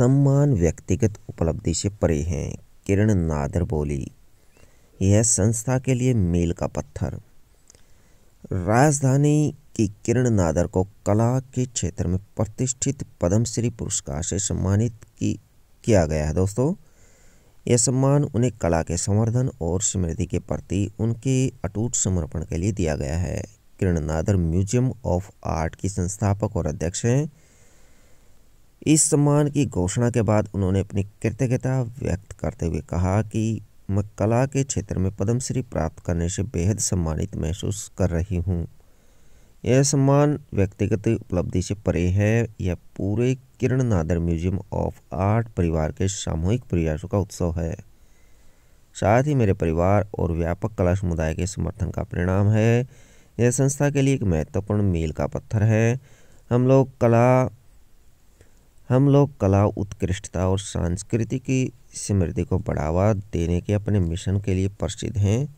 सम्मान व्यक्तिगत उपलब्धि से परे हैं किरण नादर बोली यह संस्था के लिए मील का पत्थर राजधानी की किरण नादर को कला के क्षेत्र में प्रतिष्ठित पद्मश्री पुरस्कार से सम्मानित की किया गया है दोस्तों यह सम्मान उन्हें कला के संवर्धन और समृद्धि के प्रति उनके अटूट समर्पण के लिए दिया गया है Kiran Nadar museum of art की संस्थापक और अध्यक्ष हैं इस सम्मान की घोषणा के बाद उन्होंने अपनी कृतज्ञता व्यक्त करते हुए कहा कि मैं कला के क्षेत्र में पद्मश्री प्राप्त करने से बेहद सम्मानित महसूस कर रही हूँ यह सम्मान व्यक्तिगत उपलब्धि से परे है यह पूरे Kiran Nadar museum of art परिवार के सामूहिक प्रयासों का उत्सव है साथ ही मेरे परिवार और व्यापक कला समुदाय के समर्थन का परिणाम है यह संस्था के लिए एक महत्वपूर्ण मील का पत्थर है हम लोग कला हम लोग कला उत्कृष्टता और सांस्कृतिक समृद्धि को बढ़ावा देने के अपने मिशन के लिए प्रसिद्ध हैं